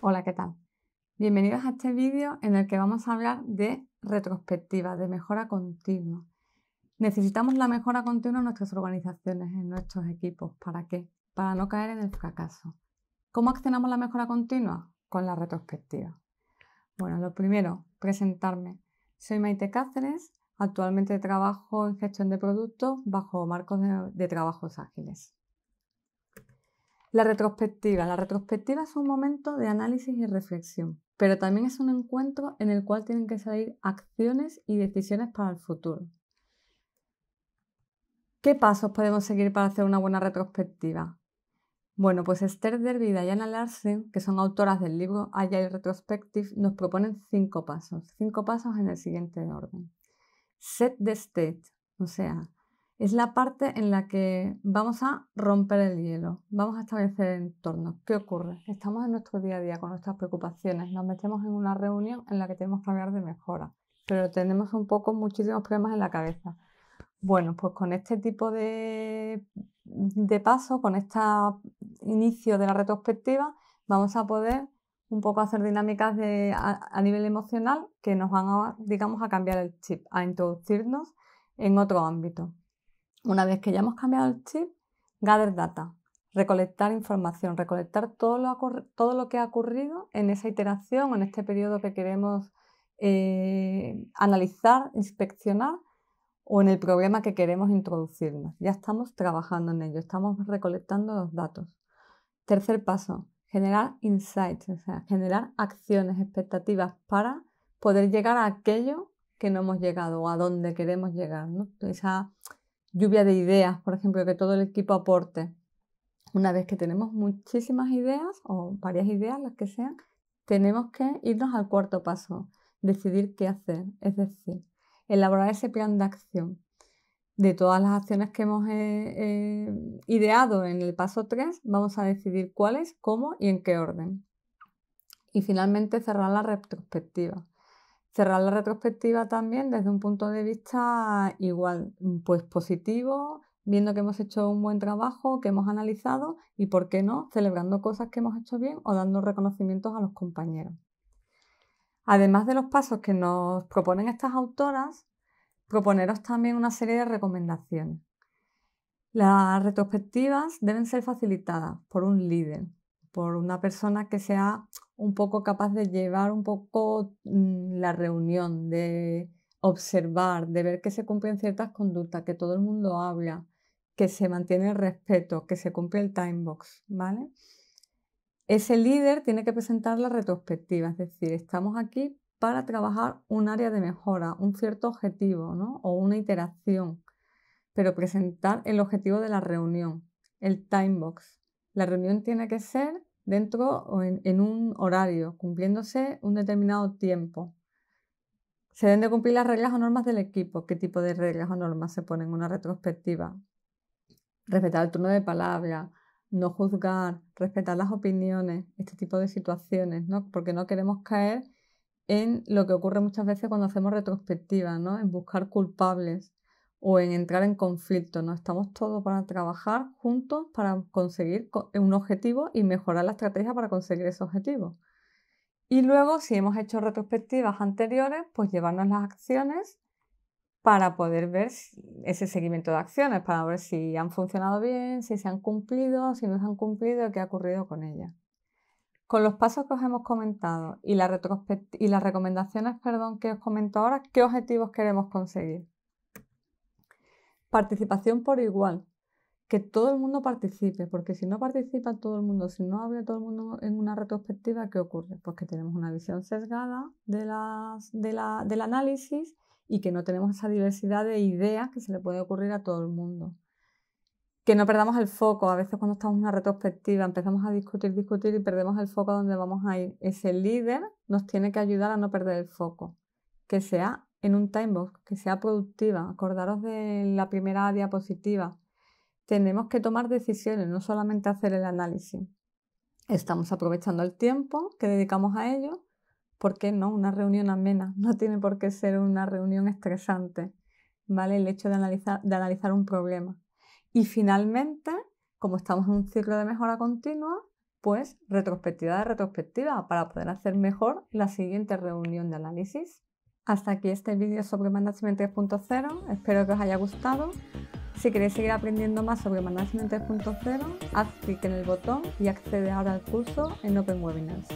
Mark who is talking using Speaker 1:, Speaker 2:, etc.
Speaker 1: Hola, ¿qué tal? Bienvenidos a este vídeo en el que vamos a hablar de retrospectiva, de mejora continua. Necesitamos la mejora continua en nuestras organizaciones, en nuestros equipos. ¿Para qué? Para no caer en el fracaso. ¿Cómo accionamos la mejora continua? Con la retrospectiva. Bueno, lo primero, presentarme. Soy Maite Cáceres, actualmente trabajo en gestión de productos bajo marcos de, de trabajos ágiles. La retrospectiva. La retrospectiva es un momento de análisis y reflexión, pero también es un encuentro en el cual tienen que salir acciones y decisiones para el futuro. ¿Qué pasos podemos seguir para hacer una buena retrospectiva? Bueno, pues Esther Dervida y Ana Larsen, que son autoras del libro Agile Retrospective, nos proponen cinco pasos, cinco pasos en el siguiente orden. Set the state, o sea, es la parte en la que vamos a romper el hielo, vamos a establecer entornos. ¿Qué ocurre? Estamos en nuestro día a día con nuestras preocupaciones, nos metemos en una reunión en la que tenemos que hablar de mejora, pero tenemos un poco muchísimos problemas en la cabeza. Bueno, pues con este tipo de, paso, con este inicio de la retrospectiva, vamos a poder un poco hacer dinámicas a, nivel emocional que nos van a, digamos, a cambiar el chip, a introducirnos en otro ámbito. Una vez que ya hemos cambiado el chip, gather data, recolectar información, recolectar todo lo, todo lo que ha ocurrido en esa iteración, en este periodo que queremos eh, analizar, inspeccionar o en el problema que queremos introducirnos. Ya estamos trabajando en ello, estamos recolectando los datos. Tercer paso, generar insights, o sea, generar acciones, expectativas para poder llegar a aquello que no hemos llegado o a donde queremos llegar lluvia de ideas, por ejemplo, que todo el equipo aporte. Una vez que tenemos muchísimas ideas o varias ideas, las que sean, tenemos que irnos al cuarto paso, decidir qué hacer, es decir, elaborar ese plan de acción. De todas las acciones que hemos eh, eh, ideado en el paso 3, vamos a decidir cuáles, cómo y en qué orden. Y finalmente cerrar la retrospectiva cerrar la retrospectiva también desde un punto de vista igual, mm, pues positivo, viendo que hemos hecho un buen trabajo, que hemos analizado y, por qué no, celebrando cosas que hemos hecho bien o dando reconocimientos a los compañeros. Además de los pasos que nos proponen estas autoras, proponeros también una serie de recomendaciones. Las retrospectivas deben ser facilitadas por un líder, por una persona que sea un poco capaz de llevar un poco mm, la reunión, de observar, de ver que se cumplen ciertas conductas, que todo el mundo habla, que se mantiene el respeto, que se cumple el time box, ¿vale? Ese líder tiene que presentar la retrospectiva, es decir, estamos aquí para trabajar un área de mejora, un cierto objetivo, O una iteración, pero presentar el objetivo de la reunión, el time box. La reunión tiene que ser dentro o en, un horario, cumpliéndose un determinado tiempo. Se deben de cumplir las reglas o normas del equipo. ¿Qué tipo de reglas o normas se ponen en una retrospectiva? Respetar el turno de palabra, no juzgar, respetar las opiniones, este tipo de situaciones, Porque no queremos caer en lo que ocurre muchas veces cuando hacemos retrospectiva, ¿no? En buscar culpables o en entrar en conflicto, no estamos todos para trabajar juntos para conseguir un objetivo y mejorar la estrategia para conseguir ese objetivo. Y luego, si hemos hecho retrospectivas anteriores, pues llevarnos las acciones para poder ver ese seguimiento de acciones, para ver si han funcionado bien, si se han cumplido, si no se han cumplido, qué ha ocurrido con ellas. Con los pasos que os hemos comentado y, y las recomendaciones perdón, que os comento ahora, ¿qué objetivos queremos conseguir? participación por igual, que todo el mundo participe, porque si no participa todo el mundo, si no habla todo el mundo en una retrospectiva, ¿qué ocurre? Pues que tenemos una visión sesgada de del análisis y que no tenemos esa diversidad de ideas que se le puede ocurrir a todo el mundo. Que no perdamos el foco, a veces cuando estamos en una retrospectiva empezamos a discutir, discutir y perdemos el foco a donde vamos a ir. Ese líder nos tiene que ayudar a no perder el foco, que sea en un timebox que sea productiva, acordaros de la primera diapositiva, tenemos que tomar decisiones, no solamente hacer el análisis. Estamos aprovechando el tiempo que dedicamos a ello. ¿Por qué no? Una reunión amena. No tiene por qué ser una reunión estresante. ¿Vale? El hecho de de analizar un problema. Y finalmente, como estamos en un ciclo de mejora continua, pues retrospectiva de retrospectiva para poder hacer mejor la siguiente reunión de análisis. Hasta aquí este vídeo sobre Management 3.0, espero que os haya gustado. Si queréis seguir aprendiendo más sobre Management 3.0, haz clic en el botón y accede ahora al curso en Open Webinars.